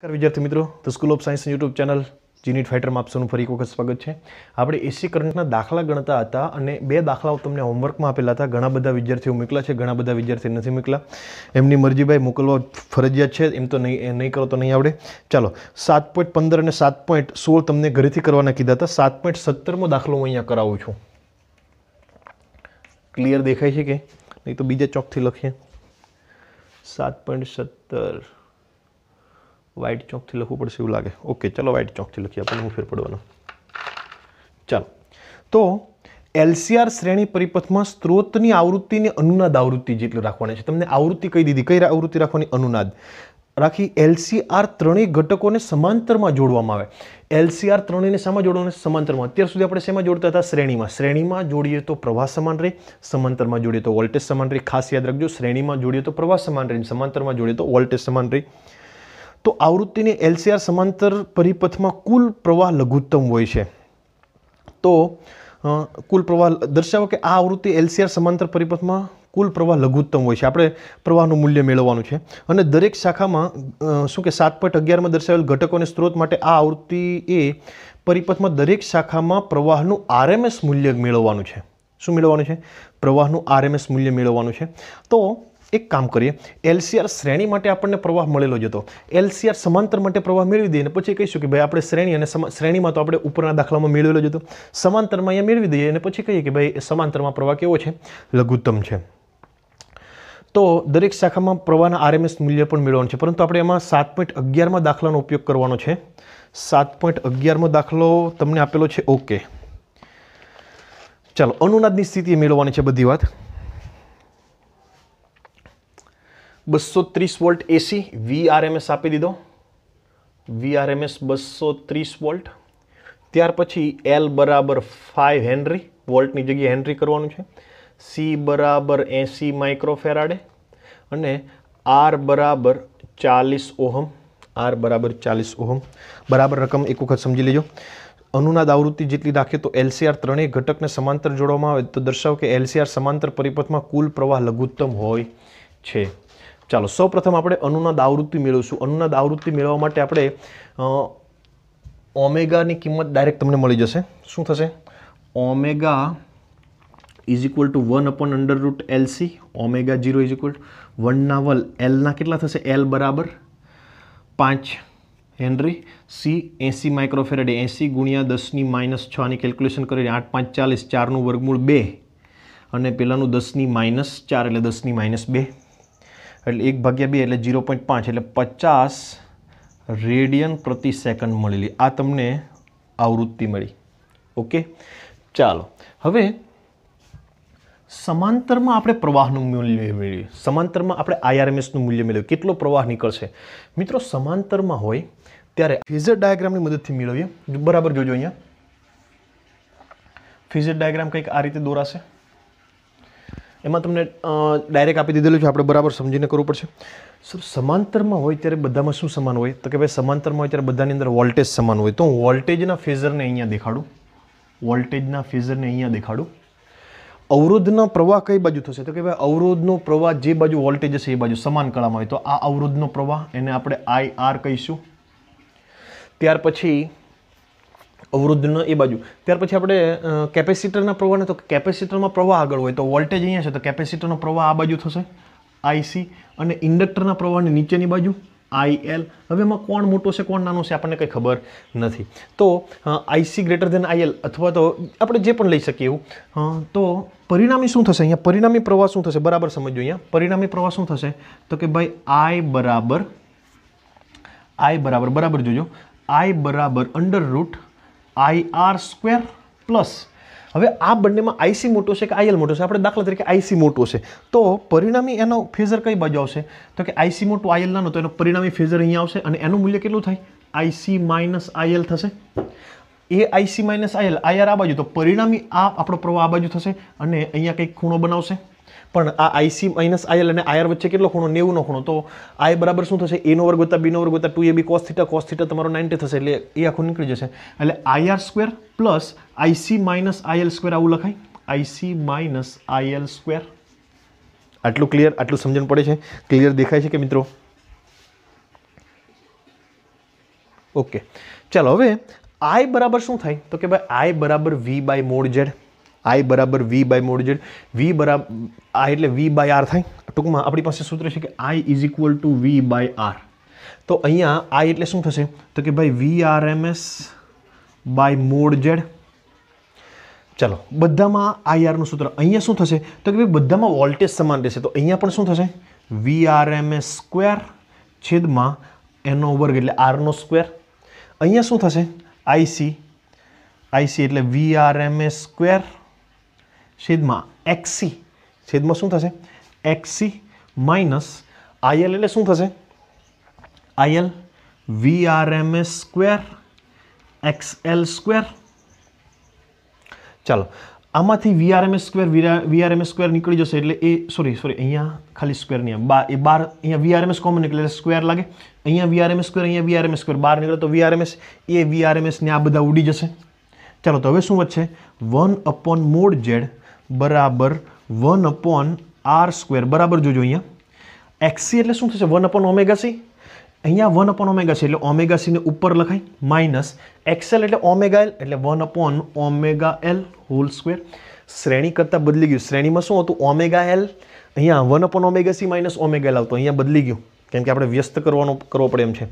નમસ્કાર વિદ્યાર્થી મિત્રો the school of science YouTube channel જીનીટ ફાઇટરમાં આપ ફરી એક વખત સ્વાગત છે આપણે એસી કરંટના દાખલા ગણતા હતા અને બે દાખલાઓ તમને હોમવર્કમાં આપેલા હતા ઘણા બધા વિદ્યાર્થીઓ મોકલા છે ઘણા બધા વિદ્યાર્થી નથી મોકલા એમની મરજી ભાઈ મોકલવા ફરજિયાત છે એમ તો નહીં નહીં કરો તો નહીં આવડે ચાલો સાત પોઈન્ટ પંદર અને સાત પોઈન્ટ સોળ તમને ઘરેથી કરવાના કીધા હતા સાત પોઈન્ટ સત્તરમો દાખલો હું અહીંયા કરાવું છું ક્લિયર દેખાય છે કે નહીં તો બીજા ચોકથી લખીએ સાત પોઈન્ટ સત્તર વ્હાઇટ ચોકથી લખવું પડશે એવું લાગે ઓકે ચલો વ્હાઇટ ચોકથી લખીએ આપણને હું ફેર પડવાનો ચાલો તો એલસીઆર શ્રેણી પરિપથમાં સ્ત્રોતની આવૃત્તિને અનુનાદ આવૃત્તિ જેટલું રાખવાની છે તમને આવૃત્તિ કહી દીધી કઈ આવૃત્તિ રાખવાની અનુનાદ રાખી એલસીઆર ત્રણેય ઘટકોને સમાંતરમાં જોડવામાં આવે એલસીઆર ત્રણેયને શામાં જોડવાને સમાંતરમાં અત્યાર સુધી આપણે શેમાં જોડતા હતા શ્રેણીમાં શ્રેણીમાં જોડીએ તો પ્રવાહ સમાન રહે સમાંતરમાં જોડીએ તો વોલ્ટેજ સમાન રહે ખાસ યાદ રાખજો શ્રેણીમાં જોડીએ તો પ્રવાહ સમાન રહે સમાંતરમાં જોડીએ તો વોલ્ટેજ સમાન રહે તો આવૃત્તિની એલસીઆર સમાંતર પરિપથમાં કુલ પ્રવાહ લઘુત્તમ હોય છે તો કુલ પ્રવાહ દર્શાવો કે આ આવૃત્તિ એલસીઆર સમાંતર પરિપથમાં કુલ પ્રવાહ લઘુત્તમ હોય છે આપણે પ્રવાહનું મૂલ્ય મેળવવાનું છે અને દરેક શાખામાં શું કે સાત પોઈન્ટ અગિયારમાં દર્શાવેલ ઘટકોને સ્ત્રોત માટે આ આવૃત્તિ એ પરિપથમાં દરેક શાખામાં પ્રવાહનું આરએમએસ મૂલ્ય મેળવવાનું છે શું મેળવવાનું છે પ્રવાહનું આરએમએસ મૂલ્ય મેળવવાનું છે તો એક કામ કરીએ એલસીઆર શ્રેણી માટે આપણને પ્રવાહ મળેલો જ હતો એલસીઆર સમાંતર માટે પ્રવાહ મેળવી દઈએ અને પછી કહીશું કે ભાઈ આપણે શ્રેણી અને શ્રેણીમાં તો આપણે ઉપરના દાખલામાં મેળવેલો જ હતો સમાંતરમાં અહીંયા મેળવી દઈએ અને પછી કહીએ કે ભાઈ સમાંતરમાં પ્રવાહ કેવો છે લઘુત્તમ છે તો દરેક શાખામાં પ્રવાહના આરએમએસ મૂલ્ય પણ મેળવવાનું છે પરંતુ આપણે એમાં સાત પોઈન્ટ અગિયારમાં દાખલાનો ઉપયોગ કરવાનો છે સાત પોઈન્ટ અગિયારમાં દાખલો તમને આપેલો છે ઓકે ચાલો અનુનાદની સ્થિતિ મેળવવાની છે બધી વાત બસો ત્રીસ વોલ્ટ એસી વીઆરએમએસ આપી દીધો વીઆરએમએસ બસો ત્રીસ વોલ્ટ ત્યાર પછી એલ બરાબર ફાઇવ હેનરી વોલ્ટની જગ્યાએ હેનરી કરવાનું છે સી બરાબર એંસી માઇક્રોફેરાડે અને આર બરાબર ચાલીસ ઓહમ આર બરાબર ચાલીસ ઓહમ બરાબર રકમ એક વખત સમજી લેજો અનુનાદ આવૃત્તિ જેટલી રાખીએ તો એલસીઆર ત્રણેય ઘટકને સમાંતર જોડવામાં આવે તો દર્શાવો કે એલસીઆર સમાંતર પરિપથમાં કુલ પ્રવાહ લઘુત્તમ હોય છે ચાલો સૌપ્રથમ આપણે અનુનાદ આવૃત્તિ મેળવીશું અનુનાદ આવૃત્તિ મેળવવા માટે આપણે ઓમેગાની કિંમત ડાયરેક્ટ તમને મળી જશે શું થશે omega is equal to one upon under root LC omega zero is equal વનના વલ એલના કેટલા થશે એલ બરાબર પાંચ હેનરી સી એંસી માઇક્રોફેરેડ એંસી ગુણ્યા દસની માઇનસ છની કેલ્ક્યુલેશન કરીને આઠ પાંચ ચાલીસ ચારનું વર્ગમૂળ બે અને પહેલાંનું દસની માઇનસ ચાર એટલે દસની માઇનસ બે એટલે એક ભાગ્યા બે એટલે ઝીરો પોઈન્ટ પાંચ એટલે પચાસ રેડિયન પ્રતિ સેકન્ડ મળેલી આ તમને આવૃત્તિ મળી ઓકે ચાલો હવે સમાંતરમાં આપણે પ્રવાહનું મૂલ્ય મેળવ્યું સમાંતરમાં આપણે આઈઆરએમએસનું મૂલ્ય મેળવ્યું કેટલો પ્રવાહ નીકળશે મિત્રો સમાંતરમાં હોય ત્યારે ફેઝર ડાયાગ્રામની મદદથી મેળવીએ બરાબર જોજો અહીંયા ફેઝર ડાયાગ્રામ કંઈક આ રીતે દોરાશે એમાં તમને ડાયરેક્ટ આપી દીધેલું છે આપણે બરાબર સમજીને કરવું પડશે સર સમાંતરમાં હોય ત્યારે બધામાં શું સમાન હોય તો કે ભાઈ સમાંતરમાં હોય ત્યારે બધાની અંદર વોલ્ટેજ સમાન હોય તો હું વોલ્ટેજના ફેઝરને અહીંયા દેખાડું વોલ્ટેજના ફેઝરને અહીંયા દેખાડું અવરોધનો પ્રવાહ કઈ બાજુ થશે તો કે ભાઈ અવરોધનો પ્રવાહ જે બાજુ વોલ્ટેજ હશે એ બાજુ સમાન કળામાં હોય તો આ અવરોધનો પ્રવાહ એને આપણે આઈ આર કહીશું ત્યાર પછી અવરોધનો એ બાજુ ત્યાર પછી આપણે કેપેસિટરના પ્રવાહને તો કેપેસિટરમાં પ્રવાહ આગળ હોય તો વોલ્ટેજ અહીંયા છે તો કેપેસિટરનો પ્રવાહ આ બાજુ થશે આઈસી અને ઇન્ડક્ટરના પ્રવાહની નીચેની બાજુ આઈ એલ હવે એમાં કોણ મોટો છે કોણ નાનો છે આપણને કંઈ ખબર નથી તો આઈસી ગ્રેટર દેન આઈએલ અથવા તો આપણે જે પણ લઈ શકીએ એવું તો પરિણામી શું થશે અહીંયા પરિણામી પ્રવાહ શું થશે બરાબર સમજો અહીંયા પરિણામી પ્રવાહ શું થશે તો કે ભાઈ આઈ બરાબર આઈ બરાબર બરાબર જોજો આઈ બરાબર under root I R square plus હવે આ બંનેમાં આઈસી મોટો છે કે આઈએલ મોટો છે આપણે દાખલા તરીકે આઈસી મોટો છે તો પરિણામી એનો ફેઝર કઈ બાજુ આવશે તો કે આઈસી મોટો આઈએલ નાનો તો એનો પરિણામી ફેઝર અહીંયા આવશે અને એનું મૂલ્ય કેટલું થાય આઈસી માઇનસ આઈએલ થશે એ આઈસી માઇનસ આઈએલ આઈઆર આ બાજુ તો પરિણામી આ આપણો પ્રવાહ આ બાજુ થશે અને અહીંયા કંઈક ખૂણો બનાવશે પણ આ આઈસી માઇનસ આઈએલ અને આયર વચ્ચે કેટલો ખૂણો નેવુંનો ખૂણો તો આઈ બરાબર શું થશે એનો વર્ગ વત્તા બીનો વર્ગ વત્તા two A B cos theta cos theta તમારો નાઇન્ટી થશે એટલે એ આખું નીકળી જશે એટલે IR square plus IC minus IL square આવું લખાય આઈસી માઇનસ આઈએલ સ્ક્વેર આટલું ક્લિયર આટલું સમજણ પડે છે ક્લિયર દેખાય છે કે મિત્રો ઓકે ચાલો હવે આઈ બરાબર શું થાય તો કે ભાઈ આઈ બરાબર V by mod Z I બરાબર V by mod Z V બરાબર આ એટલે વી બાય આર થાય ટૂંકમાં આપણી પાસે સૂત્ર છે કે I is equal to V by R તો અહીંયા આઈ એટલે શું થશે તો કે ભાઈ V R M S by mod Z ચલો બધામાં આઈ આરનું સૂત્ર અહીંયા શું થશે તો કે ભાઈ બધામાં વોલ્ટેજ સમાન રહેશે તો અહીંયા પણ શું થશે V R M S square છેદમાં એનો વર્ગ એટલે આરનો સ્ક્વેર અહીંયા શું થશે આઈસી આઈસી એટલે V R M S square છેદમાં એક્સી છેદમાં શું થશે એક્સી માઇનસ આઈએલ એટલે શું થશે IL V R M S square X L square ચાલો આમાંથી V VRMS square VRMS square નીકળી જશે એટલે એ સોરી સોરી અહીંયા ખાલી સ્ક્વેરની બાર એ બાર અહીંયા વી વીઆરએમએસ કોમન એટલે સ્ક્વેર લાગે અહીંયા વી વીઆરએમએસ સ્ક્વેર અહીંયા વીઆરએમએસ સ્ક્વેર બાર નીકળે તો વીઆરએમએસ એ વીઆરએમએસને આ બધા ઉડી જશે ચાલો તો હવે શું વચ્ચે વન અપોન મોડ ઝેડ બરાબર વન અપોન આર સ્ક્વેર બરાબર જોજો અહીંયા એક્સી એટલે શું થશે વન અપોન ઓમેગા સી અહીંયા વન અપોન ઓમેગા છે એટલે ઓમેગા સીને ઉપર લખાય માઇનસ એક્સએલ એટલે ઓમેગા એલ એટલે one upon omega L whole square શ્રેણી કરતાં બદલી ગયું શ્રેણીમાં શું હતું ઓમેગા એલ અહીંયા one upon omega C minus omega L આવતો અહીંયા બદલી ગયું કેમ કે આપણે વ્યસ્ત કરવાનો કરવો પડે એમ છે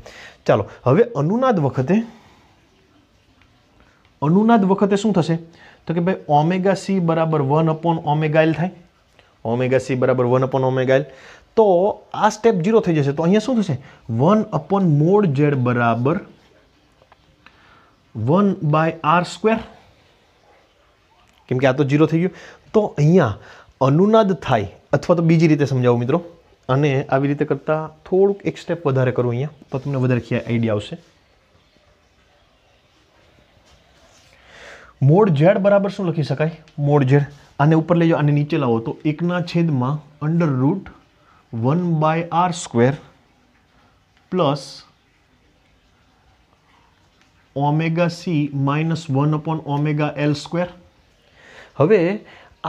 ચાલો હવે અનુનાદ વખતે અનુનાદ વખતે શું થશે તો કે ભાઈ ઓમેગા સી બરાબર વન અપોન ઓમેગા થાય ઓમેગા સી બરાબર વન અપોન ઓમેગા તો આ સ્ટેપ જીરો થઈ જશે તો અહીંયા શું થશે વન અપોન મોડ ઝેડ બરાબર વન બાય આર સ્ક્વેર કેમ કે આ તો જીરો થઈ ગયું તો અહીંયા અનુનાદ થાય અથવા તો બીજી રીતે સમજાવો મિત્રો અને આવી રીતે કરતાં થોડુંક એક સ્ટેપ વધારે કરું અહીંયા તો તમને વધારે આઈડિયા આવશે મોડ ઝેડ બરાબર શું લખી શકાય મોડ ઝેડ આને ઉપર લઈ જાઓ અને નીચે લાવો તો એકના છેદમાં under root one by R square plus omega C minus one upon omega L square હવે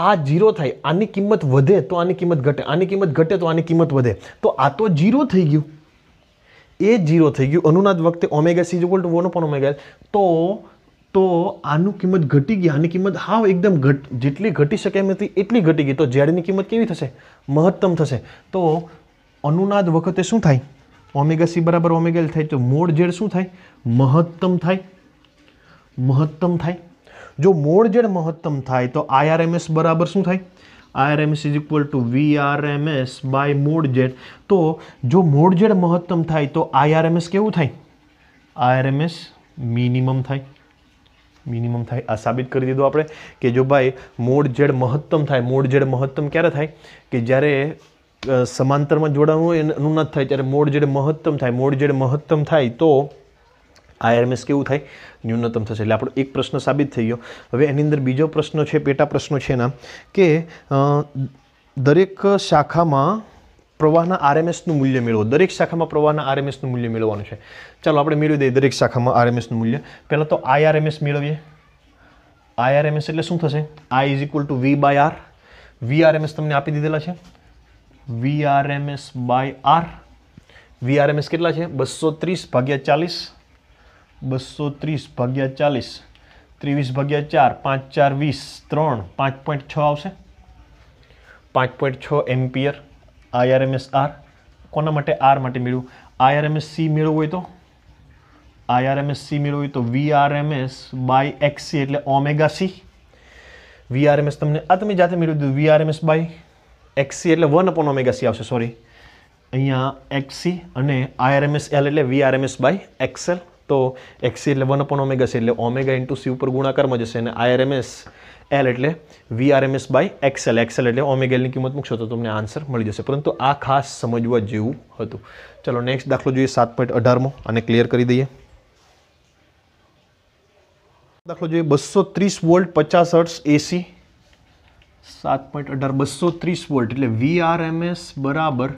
આ જીરો થાય આની કિંમત વધે તો આની કિંમત ઘટે આની કિંમત ઘટે તો આની કિંમત વધે તો આ તો જીરો થઈ ગયું એ જીરો થઈ ગયું અનુનાદ વખતે omega C equal one one omega તો તો આનું કિંમત ઘટી ગઈ આની કિંમત હા એકદમ ઘટ જેટલી ઘટી શકે એમ નથી એટલી ઘટી ગઈ તો ઝેડની કિંમત કેવી થશે મહત્તમ થશે તો અનુનાદ વખતે શું થાય ઓમેગા સી બરાબર ઓમેગા થાય તો મોડ ઝેડ શું થાય મહત્તમ થાય મહત્તમ થાય જો મોડ ઝેડ મહત્તમ થાય તો આઈઆરએમએસ બરાબર શું થાય RMS is equal to VRMS by mod Z તો જો મોડ જેડ મહત્તમ થાય તો આઈઆરએમએસ કેવું થાય આઈઆરએમએસ મિનિમમ થાય મિનિમમ થાય આ સાબિત કરી દીધું આપણે કે જો ભાઈ મોડ ઝેડ મહત્તમ થાય મોડ ઝેડ મહત્તમ ક્યારે થાય કે જ્યારે સમાંતરમાં જોડાણું હોય એનું નથી થાય ત્યારે મોડ ઝેડ મહત્તમ થાય મોડ જેડ મહત્તમ થાય તો આઈઆરએમએસ કેવું થાય ન્યૂનતમ થશે એટલે આપણો એક પ્રશ્ન સાબિત થઈ ગયો હવે એની અંદર બીજો પ્રશ્ન છે પેટા પ્રશ્નો છે એના કે દરેક શાખામાં પ્રવાહના આરએમએસનું મૂલ્ય મેળવો દરેક શાખામાં પ્રવાહના આરએમએસનું મૂલ્ય મેળવવાનું છે ચાલો આપણે મેળવી દઈએ દરેક શાખામાં આરએમએસનું મૂલ્ય પહેલાં તો આઈઆરએમએસ મેળવીએ આઈઆરએમએસ એટલે શું થશે I is equal to V by R V RMS તમને આપી દીધેલા છે V RMS by R V RMS કેટલા છે બસો ત્રીસ ભાગ્યા ચાલીસ બસો ત્રીસ ભાગ્યા ચાલીસ ત્રેવીસ ભાગ્યા ચાર પાંચ ચાર વીસ ત્રણ પાંચ પોઈન્ટ છ આવશે પાંચ પોઈન્ટ છ એમ્પિયર આઈઆરએમએસ આર કોના માટે આર માટે મેળવ્યું આઈઆરએમએસ સી મેળવવું હોય તો આઈઆરએમએસ સી મેળવવું હોય તો વીઆરએમએસ બાય એક્સી એટલે ઓમેગા સી વીઆરએમએસ તમને આ તમે જાતે મેળવી દીધું વીઆરએમએસ બાય એક્સી એટલે વન અપોન ઓમેગા સી આવશે સોરી અહીંયા એક્સી અને આઈઆરએમએસ એલ એટલે વીઆરએમએસ બાય એક્સએલ તો એક્સી એટલે વન અપોન ઓમેગા સી એટલે ઓમેગા ઇન્ટુ સી ઉપર ગુણાકારમાં જશે અને આઈઆરએમએસ એલ એટલે વીઆરએમએસ બાય એક્સએલ એક્સએલ એટલે ઓમેગેલની કિંમત મૂકશો તો તમને આન્સર મળી જશે પરંતુ આ ખાસ સમજવા જેવું હતું ચલો નેક્સ્ટ દાખલો જોઈએ સાત પોઈન્ટ અઢારમો અને ક્લિયર કરી દઈએ દાખલો જોઈએ બસો ત્રીસ વોલ્ટ પચાસ હર્ટ્સ એસી સાત પોઈન્ટ અઢાર બસો ત્રીસ વોલ્ટ એટલે વીઆરએમએસ બરાબર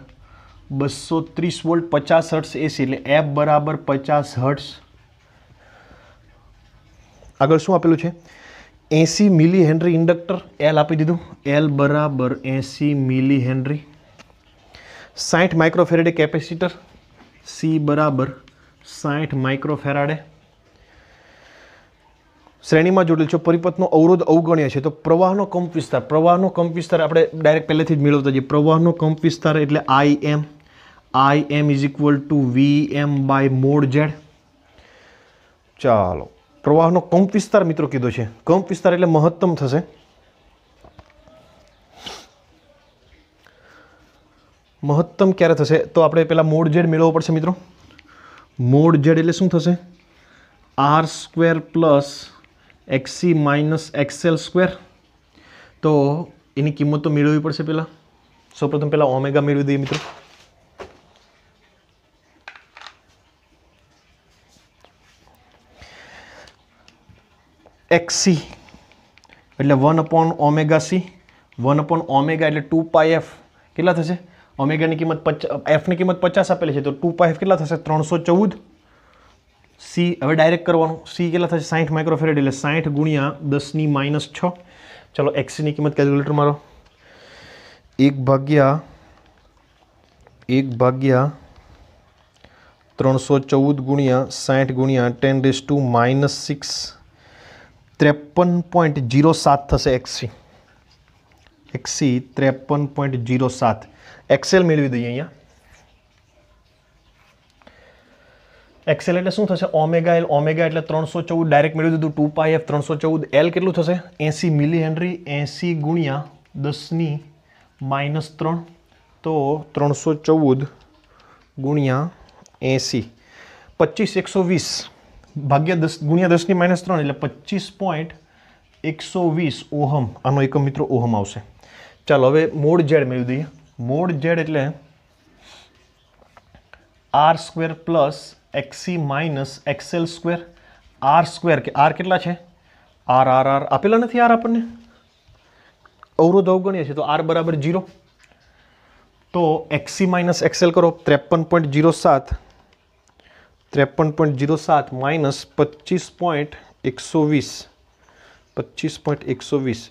બસો ત્રીસ વોલ્ટ પચાસ હર્ટ્સ એસી એટલે એફ બરાબર પચાસ હર્ટ્સ આગળ શું આપેલું છે એંસી મિલી હેનરી ઇન્ડક્ટર એલ આપી દીધું એલ બરાબર એંસી મિલી હેનરી સાઠ માઇક્રોફેરાડે કેપેસિટર સી બરાબર સાઠ માઇક્રોફેરાડે શ્રેણીમાં જોડેલ છે પરિપથનો અવરોધ અવગણ્ય છે તો પ્રવાહનો કંપ વિસ્તાર પ્રવાહનો કંપ વિસ્તાર આપણે ડાયરેક્ટ પહેલેથી જ મેળવતા જઈએ પ્રવાહનો કંપ વિસ્તાર એટલે I M I M is equal to V M by mod Z ચાલો પ્રવાહનો કંપ વિસ્તાર મિત્રો કીધો છે કંપ વિસ્તાર એટલે મહત્તમ થશે મહત્તમ ક્યારે થશે તો આપણે પહેલાં મોડ જેડ મેળવવો પડશે મિત્રો મોડ ઝેડ એટલે શું થશે R square plus XC minus XL square તો એની કિંમત તો મેળવવી પડશે પહેલાં સૌપ્રથમ પહેલાં ઓમેગા મેળવી દઈએ મિત્રો એક્સી એટલે one upon omega C one upon omega એટલે ટુ પાય એફ કેટલા થશે ઓમેગાની કિંમત પચાસ એફની કિંમત પચાસ આપેલી છે તો ટુ પાય એફ કેટલા થશે ત્રણસો ચૌદ સી હવે ડાયરેક્ટ કરવાનું સી કેટલા થશે સાઠ માઇક્રોફેરેડ એટલે સાઠ ગુણ્યા દસની માઇનસ છ ચલો એક્સીની કિંમત કેલ્ક્યુલેટર મારો એક ભાગ્યા એક ભાગ્યા ત્રણસો ચૌદ ગુણ્યા સાઠ ગુણ્યા ten raise to minus six ત્રેપન પોઈન્ટ જીરો સાત થશે એક્સી એક્સી ત્રેપન પોઈન્ટ જીરો સાત એક્સેલ મેળવી દઈએ અહીંયા એક્સેલ એટલે શું થશે ઓમેગા એલ ઓમેગા એટલે ત્રણસો ચૌદ ડાયરેક્ટ મેળવી દીધું ટુ પાય એફ ત્રણસો ચૌદ એલ કેટલું થશે એંસી મિલી હેનરી એંસી ગુણ્યા દસની માઇનસ ત્રણ તો ત્રણસો ચૌદ ગુણ્યા એંસી પચીસ એકસો વીસ ભાગ્યા દસ ગુણ્યા દસની માઇનસ ત્રણ એટલે પચીસ પોઈન્ટ એકસો વીસ ઓહમ આનો એક મિત્રો ઓહમ આવશે ચાલો હવે મોડ ઝેડ મેળવી દઈએ મોડ ઝેડ એટલે R square plus XC minus XL square R square કે આર કેટલા છે આર આર આર આપેલા નથી આર આપણને અવરોધ અવગણીએ છીએ તો આર બરાબર ઝીરો તો એક્સી માઇનસ એક્સેલ કરો ત્રેપન પોઈન્ટ જીરો સાત ત્રેપન પોઈન્ટ જીરો સાત માઇનસ પચીસ પોઈન્ટ એકસો વીસ પચીસ પોઈન્ટ એકસો વીસ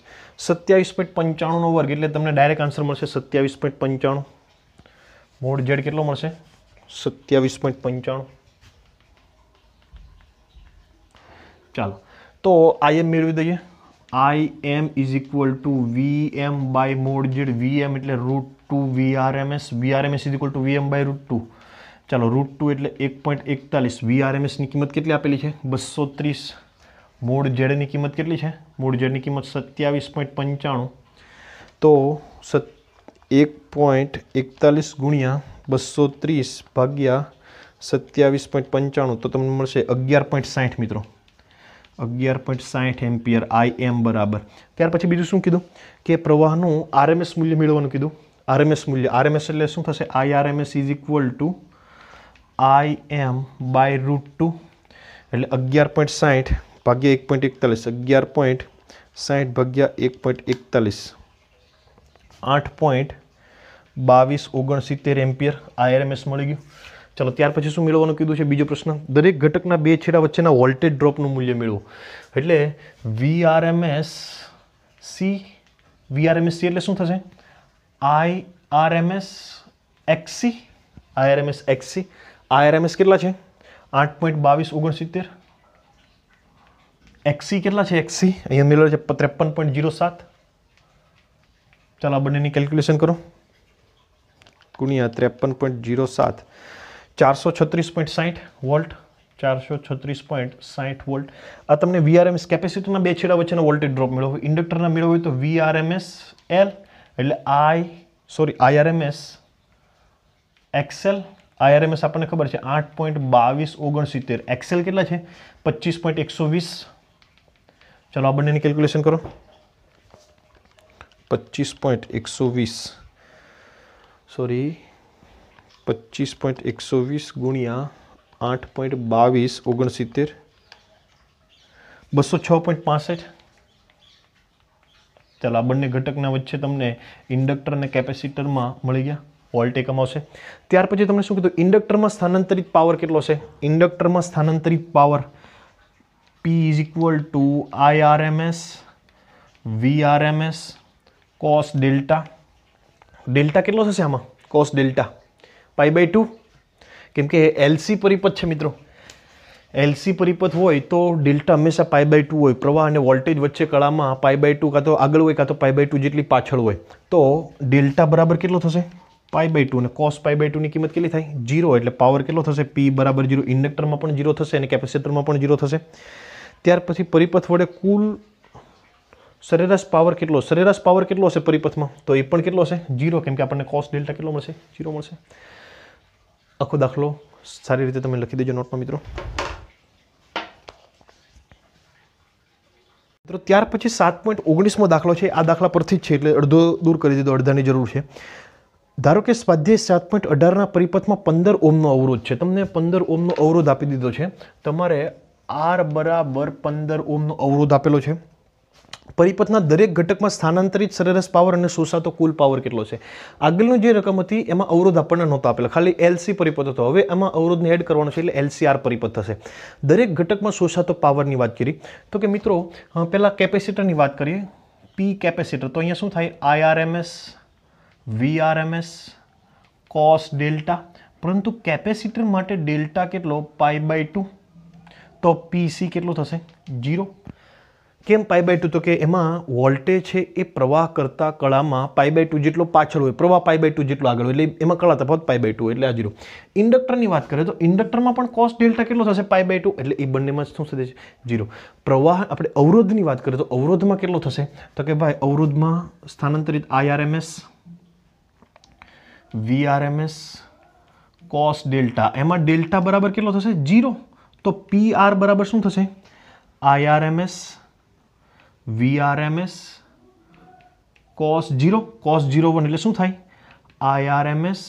સત્યાવીસ પોઈન્ટ પંચાણુંનો વર્ગ એટલે તમને ડાયરેક્ટ આન્સર મળશે સત્યાવીસ પોઈન્ટ પંચાણું મોડ ઝેડ કેટલો મળશે સત્યાવીસ પોઈન્ટ પંચાણું ચાલો તો આઈએમ મેળવી દઈએ I M is equal to V M by mod Z V M એટલે root two V R M S V R M S is equal to V M by root two ચાલો root two એટલે એક point એકતાલીસ વી વીઆરએમએસની કિંમત કેટલી આપેલી છે બસો ત્રીસ મૂળ ઝેડની કિંમત કેટલી છે મૂળ જેડની કિંમત સત્યાવીસ પોઈન્ટ પંચાણું તો સત એક પોઈન્ટ એકતાલીસ ગુણ્યા બસો ત્રીસ ભાગ્યા સત્યાવીસ પોઈન્ટ પંચાણું તો તમને મળશે અગિયાર પોઈન્ટ સાઠ મિત્રો અગિયાર પોઈન્ટ સાઠ એમ્પિયર આઈ એમ બરાબર ત્યાર પછી બીજું શું કીધું કે પ્રવાહનું આરએમએસ મૂલ્ય મેળવવાનું કીધું આરએમએસ મૂલ્ય આરએમએસ એટલે શું થશે I RMS is equal to I M by root two એટલે અગિયાર પોઈન્ટ સાઠ ભાગ્યા એક પોઈન્ટ એકતાલીસ અગિયાર પોઈન્ટ સાઠ ભાગ્યા એક પોઈન્ટ એકતાલીસ આઠ પોઈન્ટ બાવીસ ઓગણસિત્તેર એમ્પિયર આઈઆરએમએસ મળી ગયું ચાલો ત્યાર પછી શું મેળવવાનું કીધું છે બીજો પ્રશ્ન દરેક ઘટકના બે છેડા વચ્ચેના વોલ્ટેજ ડ્રોપનું મૂલ્ય મેળવો એટલે વીઆરએમએસ સી વીઆરએમએસ સી એટલે શું થશે I RMS XC IRMS XC IRMS કેટલા છે આઠ પોઈન્ટ બાવીસ ઓગણસિત્તેર એક્સી કેટલા છે એક્સી અહીંયા મેળવેલો છે ત્રેપન પોઈન્ટ જીરો સાત ચાલો આ બંનેની કેલ્ક્યુલેશન કરો ગુણ્યા ત્રેપન પોઈન્ટ જીરો સાત ચારસો છત્રીસ પોઈન્ટ સાઠ વોલ્ટ ચારસો છત્રીસ પોઈન્ટ સાઠ વોલ્ટ આ તમને વીઆરએમએસ કેપેસિટરના બે છેડા વચ્ચેનો વોલ્ટેજ ડ્રોપ મેળવો ઇન્ડક્ટરના મેળવો તો વીઆરએમએસ એલ એટલે I sorry IRMS XL IRMS આપણને ખબર છે આઠ પોઈન્ટ બાવીસ ઓગણસિત્તેર એક્સેલ કેટલા છે પચીસ પોઈન્ટ એકસો વીસ ચાલો આ બંનેની કેલ્ક્યુલેશન કરો પચીસ પોઈન્ટ એકસો વીસ સોરી પચીસ પોઈન્ટ એકસો વીસ ગુણ્યા આઠ પોઈન્ટ બાવીસ ઓગણસિત્તેર બસો છ પોઈન્ટ પાસઠ ચાલો આ બંને ઘટકના વચ્ચે તમને ઇન્ડક્ટર અને કેપેસિટરમાં મળી ગયા વોલ્ટ એકમ ત્યાર પછી તમને શું કીધું ઇન્ડક્ટરમાં સ્થાનાંતરિત પાવર કેટલો છે ઇન્ડક્ટરમાં સ્થાનાંતરિત power P is equal to IRMS RMS V RMS cos delta delta કેટલો થશે આમાં cos delta pi by two કેમ કે એલસી પરિપથ છે મિત્રો એલસી પરિપથ હોય તો ડેલ્ટા હંમેશા પાઈ બાય ટુ હોય પ્રવાહ અને વોલ્ટેજ વચ્ચે કળામાં પાઈ બાય ટુ કાં તો આગળ હોય કાં તો પાઈ બાય ટુ જેટલી પાછળ હોય તો ડેલ્ટા બરાબર કેટલો થશે પાઈ બાય ટુ અને કોસ પાઈ બાય ટુની કિંમત કેટલી થાય જીરો એટલે પાવર કેટલો થશે પી બરાબર જીરો ઇન્ડક્ટરમાં પણ જીરો થશે અને કેપેસિટરમાં પણ જીરો થશે ત્યાર પછી પરિપથ વડે કુલ સરેરાશ પાવર કેટલો સરેરાશ પાવર કેટલો હશે પરિપથમાં તો એ પણ કેટલો હશે જીરો કેમ કે આપણને કોસ ડેલ્ટા કેટલો મળશે જીરો મળશે આખો દાખલો સારી રીતે તમે લખી દેજો નોટમાં મિત્રો મિત્રો ત્યાર પછી સાત પોઈન્ટ ઓગણીસમો દાખલો છે આ દાખલા પરથી જ છે એટલે અડધો દૂર કરી દીધો અડધાની જરૂર છે ધારો કે સ્વાધ્યાય સાત પોઈન્ટ અઢારના પરિપથમાં પંદર ઓમનો અવરોધ છે તમને પંદર ઓમનો અવરોધ આપી દીધો છે તમારે આર બરાબર પંદર ઓમનો અવરોધ આપેલો છે પરિપથના દરેક ઘટકમાં સ્થાનાંતરિત સરેરાશ પાવર અને શોષાતો કુલ પાવર કેટલો છે આગળનો જે રકમ હતી એમાં અવરોધ આપણને નહોતો આપેલો ખાલી એલસી પરિપથ હતો હવે એમાં અવરોધને એડ કરવાનો છે એટલે એલસીઆર પરિપથ થશે દરેક ઘટકમાં શોષાતો પાવરની વાત કરી તો કે મિત્રો પહેલાં કેપેસિટરની વાત કરીએ પી કેપેસિટર તો અહીંયા શું થાય આઈઆરએમએસ વીઆરએમએસ કોસ ડેલ્ટા પરંતુ કેપેસિટર માટે ડેલ્ટા કેટલો પાઈ બાય ટુ તો પીસી કેટલો થશે જીરો કેમ પાઈ બાય ટુ તો કે એમાં વોલ્ટેજ છે એ પ્રવાહ કરતા કળામાં પાઈ બાય ટુ જેટલો પાછળ હોય પ્રવાહ પાઈ બાય ટુ જેટલો આગળ હોય એટલે એમાં કળા તફાવત પાઈ બાય ટુ એટલે આ જીરો ઇન્ડક્ટરની વાત કરીએ તો ઇન્ડક્ટરમાં પણ કોસ્ટ ડેલ્ટા કેટલો થશે પાઈ બાય ટુ એટલે એ બંનેમાં શું થશે જીરો પ્રવાહ આપણે અવરોધની વાત કરીએ તો અવરોધમાં કેટલો થશે તો કે ભાઈ અવરોધમાં સ્થાનાંતરિત આઈઆરએમએસ વીઆરએમએસ કોસ ડેલ્ટા એમાં ડેલ્ટા બરાબર કેટલો થશે જીરો તો પી બરાબર શું થશે IRMS VRMS cos zero cos zero one એટલે શું થાય IRMS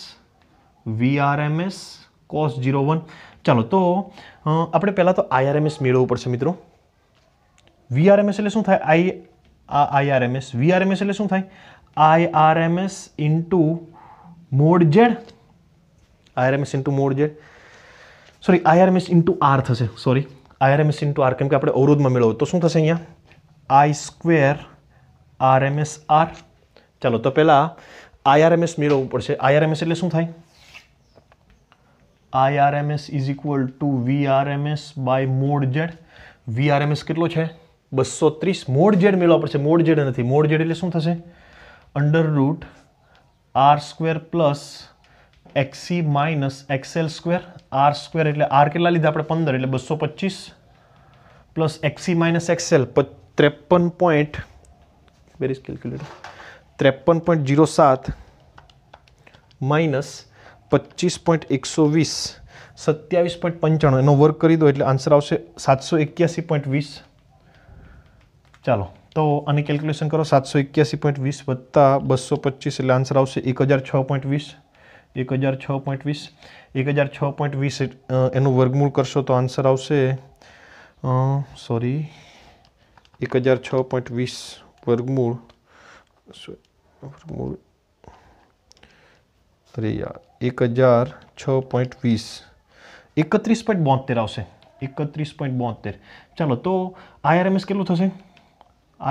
VRMS cos zero one ચાલો તો આપણે પહેલાં તો આઈઆરએમએસ મેળવવું પડશે મિત્રો વીઆરએમએસ એટલે શું થાય આઈ આઈઆરએમએસ વીઆરએમએસ એટલે શું થાય IRMS into mod Z IRMS into mod Z sorry IRMS into R થશે સોરી આઈઆરએમએસ ઇન્ટુ આર કેમ કે આપણે અવરોધમાં મેળવો તો શું થશે અહીંયા આઈ સ્ક્વેર આરએમએસ આર ચાલો તો પહેલાં આઈઆરએમએસ મેળવવું પડશે આઈઆરએમએસ એટલે શું થાય IRMS is equal to VRMS by mod Z VRMS કેટલો છે બસો ત્રીસ મોડ જેડ મેળવવા પડશે મોડ ઝેડ નથી મોડ ઝેડ એટલે શું થશે under root R square plus XC minus XL square R square એટલે આર કેટલા લીધા આપણે પંદર એટલે બસો પચીસ પ્લસ એક્સી માઇનસ એક્સએલ ત્રેપન પોઈન્ટ વેરી કેલ્ક્યુલેટર ત્રેપન પોઈન્ટ જીરો સાત માઇનસ પચીસ પોઈન્ટ એકસો વીસ સત્યાવીસ પોઈન્ટ પંચાણું એનો વર્ક કરી દો એટલે આન્સર આવશે સાતસો એક્યાસી પોઈન્ટ વીસ ચાલો તો આની કેલ્ક્યુલેશન કરો સાતસો એક્યાસી પોઈન્ટ વીસ વત્તા બસો પચીસ એટલે આન્સર આવશે એક હજાર છ પોઈન્ટ વીસ એક હજાર છ પોઈન્ટ વીસ એક હજાર છ પોઈન્ટ વીસ એનું વર્ગમૂળ કરશો તો આન્સર આવશે સોરી એક હજાર છ પોઈન્ટ વીસ વર્ગમૂળ વર્ગમૂળ અરે યાર એક હજાર છ પોઈન્ટ વીસ એકત્રીસ પોઈન્ટ બોતેર આવશે એકત્રીસ પોઈન્ટ બોતેર ચાલો તો આઈઆરએમએસ કેટલું થશે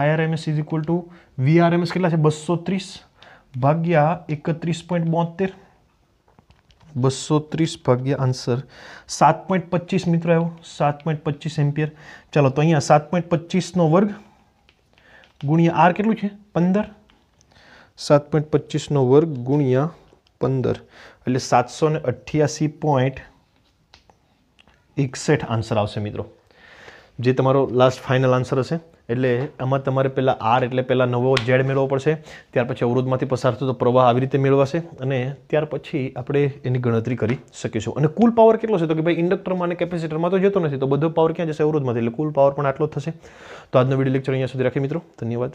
IRMS is equal to VRMS કેટલા છે બસો ત્રીસ ભાગ્યા એકત્રીસ પોઈન્ટ બોતેર બસો ત્રીસ ભાગ્યા આન્સર સાત પોઈન્ટ પચીસ મિત્રો આવ્યો સાત પોઈન્ટ પચીસ એમ્પિયર ચાલો તો અહીંયા સાત પોઈન્ટ પચીસનો વર્ગ ગુણ્યા આર કેટલું છે પંદર સાત પોઈન્ટ પચીસનો વર્ગ ગુણ્યા પંદર એટલે સાતસો ને અઠ્યાસી પોઈન્ટ એકસઠ આન્સર આવશે મિત્રો જે તમારો લાસ્ટ ફાઇનલ આન્સર હશે એટલે આમાં તમારે પહેલાં આર એટલે પહેલાં નવો ઝેડ મેળવવો પડશે ત્યાર પછી અવરોધમાંથી પસાર થતો પ્રવાહ આવી રીતે મેળવાશે અને ત્યાર પછી આપણે એની ગણતરી કરી શકીશું અને કુલ પાવર કેટલો છે તો કે ભાઈ ઇન્ડક્ટરમાં અને કેપેસિટરમાં તો જતો નથી તો બધો પાવર ક્યાં જશે અવરોધમાંથી એટલે કુલ પાવર પણ આટલો જ થશે તો આજનો વિડીયો લેક્ચર અહીંયા સુધી રાખીએ મિત્રો ધન્યવાદ